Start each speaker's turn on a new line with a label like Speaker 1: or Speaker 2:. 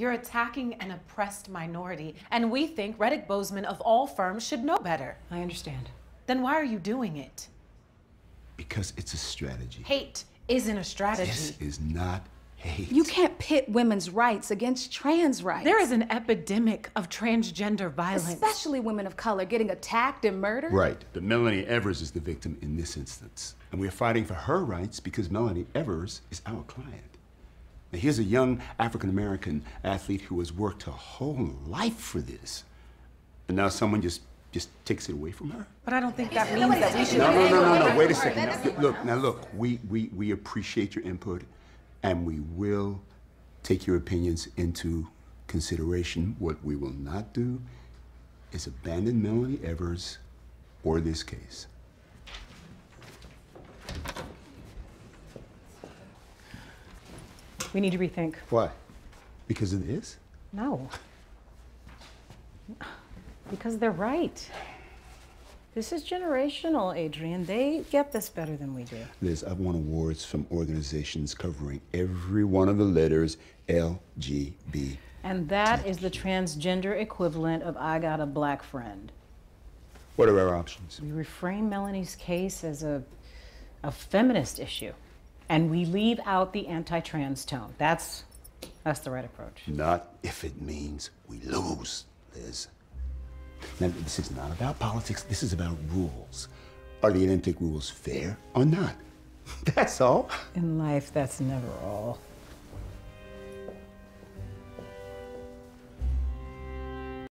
Speaker 1: You're attacking an oppressed minority, and we think Reddick Bozeman, of all firms, should know better. I understand. Then why are you doing it?
Speaker 2: Because it's a strategy.
Speaker 1: Hate isn't a strategy. This
Speaker 2: is not hate.
Speaker 1: You can't pit women's rights against trans rights. There is an epidemic of transgender violence. Especially women of color getting attacked and murdered. Right.
Speaker 2: But Melanie Evers is the victim in this instance. And we're fighting for her rights because Melanie Evers is our client. Now, here's a young African American athlete who has worked her whole life for this. And now someone just just takes it away from her.
Speaker 1: But I don't think that means that we should. No, no, no, no, no. Wait a second. Look,
Speaker 2: now look, we, we, we appreciate your input and we will take your opinions into consideration. What we will not do is abandon Melanie Evers or this case.
Speaker 1: We need to rethink.
Speaker 2: Why? Because it is?
Speaker 1: No. Because they're right. This is generational, Adrian. They get this better than we do.
Speaker 2: Liz, I've won awards from organizations covering every one of the letters LGB.
Speaker 1: And that is the transgender equivalent of I got a black friend.
Speaker 2: What are our options?
Speaker 1: We reframe Melanie's case as a, a feminist issue and we leave out the anti-trans tone. That's that's the right approach.
Speaker 2: Not if it means we lose, Liz. Now, this is not about politics. This is about rules. Are the Olympic rules fair or not? That's all.
Speaker 1: In life, that's never all.